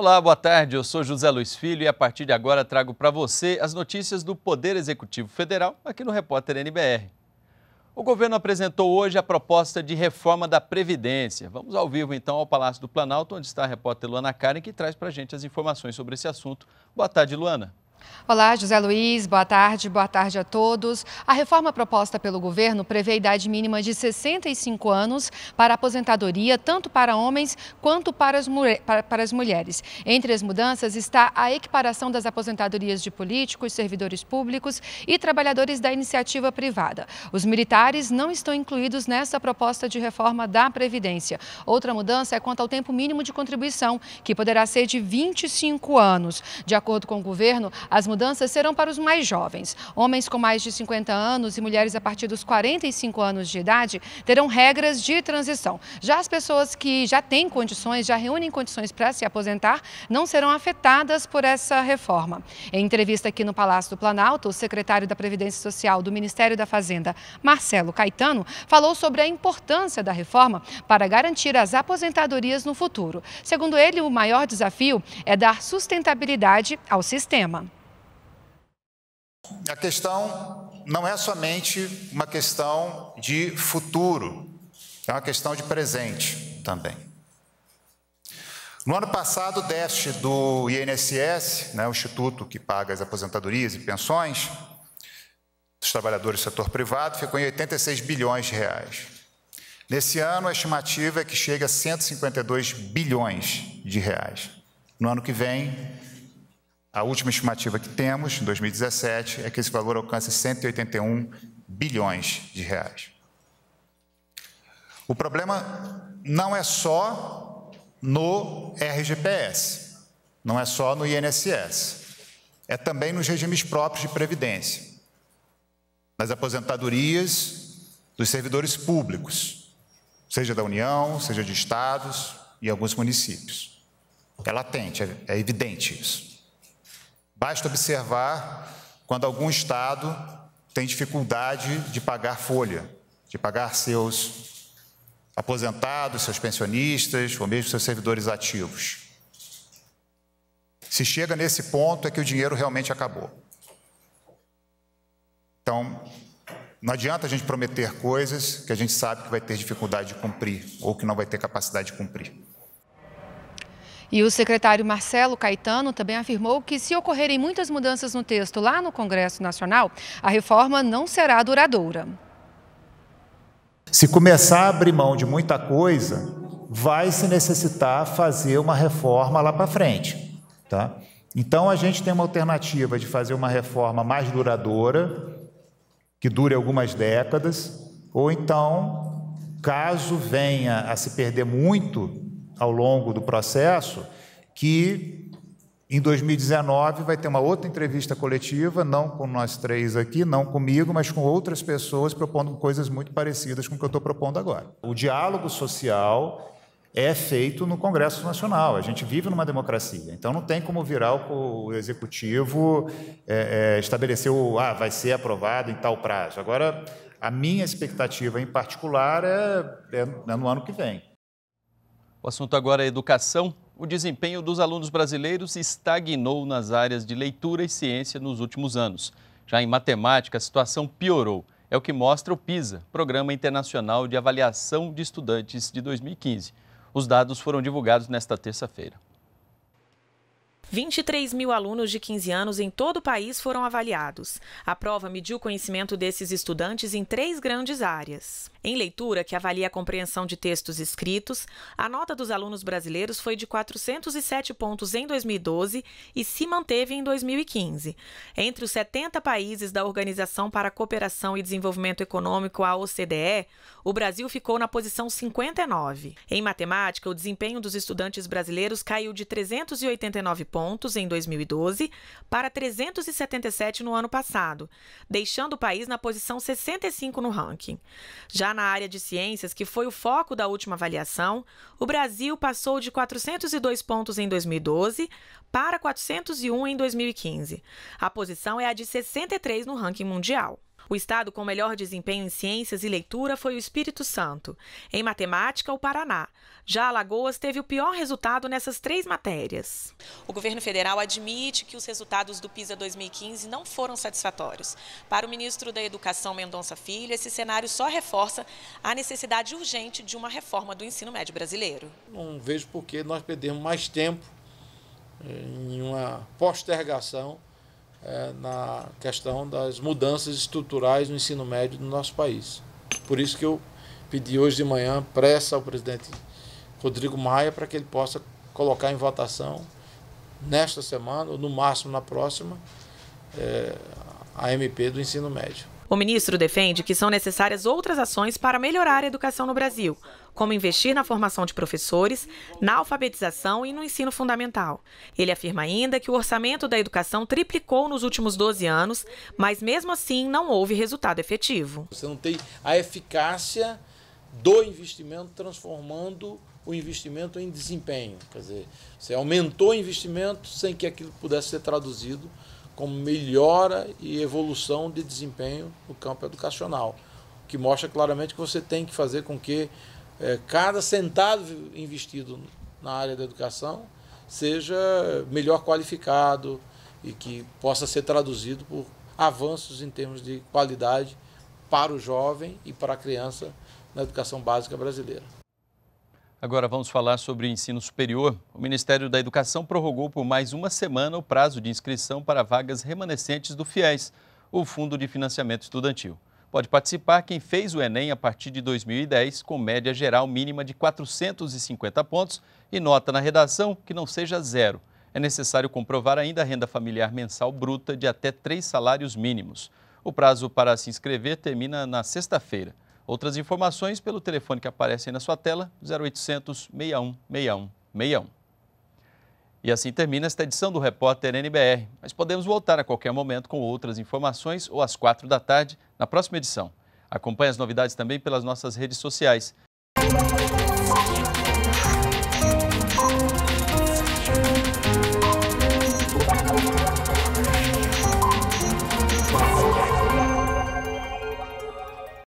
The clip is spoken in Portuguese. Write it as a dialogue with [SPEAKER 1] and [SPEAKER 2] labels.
[SPEAKER 1] Olá, boa tarde. Eu sou José Luiz Filho e a partir de agora trago para você as notícias do Poder Executivo Federal aqui no Repórter NBR. O governo apresentou hoje a proposta de reforma da Previdência. Vamos ao vivo então ao Palácio do Planalto, onde está a repórter Luana Karen, que traz para a gente as informações sobre esse assunto. Boa tarde, Luana.
[SPEAKER 2] Olá, José Luiz, boa tarde, boa tarde a todos. A reforma proposta pelo governo prevê a idade mínima de 65 anos para aposentadoria, tanto para homens quanto para as, para as mulheres. Entre as mudanças está a equiparação das aposentadorias de políticos, servidores públicos e trabalhadores da iniciativa privada. Os militares não estão incluídos nessa proposta de reforma da Previdência. Outra mudança é quanto ao tempo mínimo de contribuição, que poderá ser de 25 anos. De acordo com o governo, as mudanças serão para os mais jovens. Homens com mais de 50 anos e mulheres a partir dos 45 anos de idade terão regras de transição. Já as pessoas que já têm condições, já reúnem condições para se aposentar, não serão afetadas por essa reforma. Em entrevista aqui no Palácio do Planalto, o secretário da Previdência Social do Ministério da Fazenda, Marcelo Caetano, falou sobre a importância da reforma para garantir as aposentadorias no futuro. Segundo ele, o maior desafio é dar sustentabilidade ao sistema.
[SPEAKER 3] A questão não é somente uma questão de futuro, é uma questão de presente também. No ano passado, o déficit do INSS, né, o instituto que paga as aposentadorias e pensões dos trabalhadores do setor privado, ficou em 86 bilhões de reais. Nesse ano, a estimativa é que chegue a 152 bilhões de reais. No ano que vem, a última estimativa que temos, em 2017, é que esse valor alcance 181 bilhões de reais. O problema não é só no RGPS, não é só no INSS, é também nos regimes próprios de previdência, nas aposentadorias dos servidores públicos, seja da União, seja de estados e alguns municípios. É latente, é, é evidente isso. Basta observar quando algum Estado tem dificuldade de pagar folha, de pagar seus aposentados, seus pensionistas ou mesmo seus servidores ativos. Se chega nesse ponto é que o dinheiro realmente acabou. Então, não adianta a gente prometer coisas que a gente sabe que vai ter dificuldade de cumprir ou que não vai ter capacidade de cumprir.
[SPEAKER 2] E o secretário Marcelo Caetano também afirmou que, se ocorrerem muitas mudanças no texto lá no Congresso Nacional, a reforma não será duradoura.
[SPEAKER 3] Se começar a abrir mão de muita coisa, vai se necessitar fazer uma reforma lá para frente. Tá? Então, a gente tem uma alternativa de fazer uma reforma mais duradoura, que dure algumas décadas, ou então, caso venha a se perder muito ao longo do processo que em 2019 vai ter uma outra entrevista coletiva, não com nós três aqui, não comigo, mas com outras pessoas propondo coisas muito parecidas com o que eu estou propondo agora. O diálogo social é feito no Congresso Nacional. A gente vive numa democracia, então não tem como virar o, executivo é, é, estabelecer o ah vai ser aprovado em tal prazo. Agora a minha expectativa em particular é, é, é no ano que vem.
[SPEAKER 1] O assunto agora é educação. O desempenho dos alunos brasileiros estagnou nas áreas de leitura e ciência nos últimos anos. Já em matemática, a situação piorou. É o que mostra o PISA, Programa Internacional de Avaliação de Estudantes de 2015. Os dados foram divulgados nesta terça-feira.
[SPEAKER 4] 23 mil alunos de 15 anos em todo o país foram avaliados. A prova mediu o conhecimento desses estudantes em três grandes áreas. Em leitura, que avalia a compreensão de textos escritos, a nota dos alunos brasileiros foi de 407 pontos em 2012 e se manteve em 2015. Entre os 70 países da Organização para a Cooperação e Desenvolvimento Econômico, a OCDE, o Brasil ficou na posição 59. Em matemática, o desempenho dos estudantes brasileiros caiu de 389 pontos pontos em 2012 para 377 no ano passado, deixando o país na posição 65 no ranking. Já na área de ciências, que foi o foco da última avaliação, o Brasil passou de 402 pontos em 2012 para 401 em 2015. A posição é a de 63 no ranking mundial. O estado com melhor desempenho em ciências e leitura foi o Espírito Santo. Em matemática, o Paraná. Já Alagoas teve o pior resultado nessas três matérias. O governo federal admite que os resultados do PISA 2015 não foram satisfatórios. Para o ministro da Educação, Mendonça Filho, esse cenário só reforça a necessidade urgente de uma reforma do ensino médio brasileiro.
[SPEAKER 5] Não vejo por que nós perdemos mais tempo eh, em uma postergação é, na questão das mudanças estruturais no ensino médio do nosso país. Por isso que eu pedi hoje de manhã pressa ao presidente Rodrigo Maia para que ele possa colocar em votação nesta semana, ou no máximo na próxima,
[SPEAKER 4] é, a MP do ensino médio. O ministro defende que são necessárias outras ações para melhorar a educação no Brasil, como investir na formação de professores, na alfabetização e no ensino fundamental. Ele afirma ainda que o orçamento da educação triplicou nos últimos 12 anos, mas mesmo assim não houve resultado efetivo. Você não tem a
[SPEAKER 5] eficácia do investimento transformando o investimento em desempenho. Quer dizer, você aumentou o investimento sem que aquilo pudesse ser traduzido como melhora e evolução de desempenho no campo educacional, o que mostra claramente que você tem que fazer com que é, cada centavo investido na área da educação seja melhor qualificado e que possa ser traduzido por avanços em termos de qualidade para o jovem e para a criança na educação básica brasileira.
[SPEAKER 1] Agora vamos falar sobre ensino superior. O Ministério da Educação prorrogou por mais uma semana o prazo de inscrição para vagas remanescentes do FIES, o Fundo de Financiamento Estudantil. Pode participar quem fez o Enem a partir de 2010, com média geral mínima de 450 pontos e nota na redação que não seja zero. É necessário comprovar ainda a renda familiar mensal bruta de até três salários mínimos. O prazo para se inscrever termina na sexta-feira. Outras informações pelo telefone que aparece aí na sua tela, 0800 61 61 61. E assim termina esta edição do Repórter NBR. Mas podemos voltar a qualquer momento com outras informações ou às quatro da tarde na próxima edição. Acompanhe as novidades também pelas nossas redes sociais.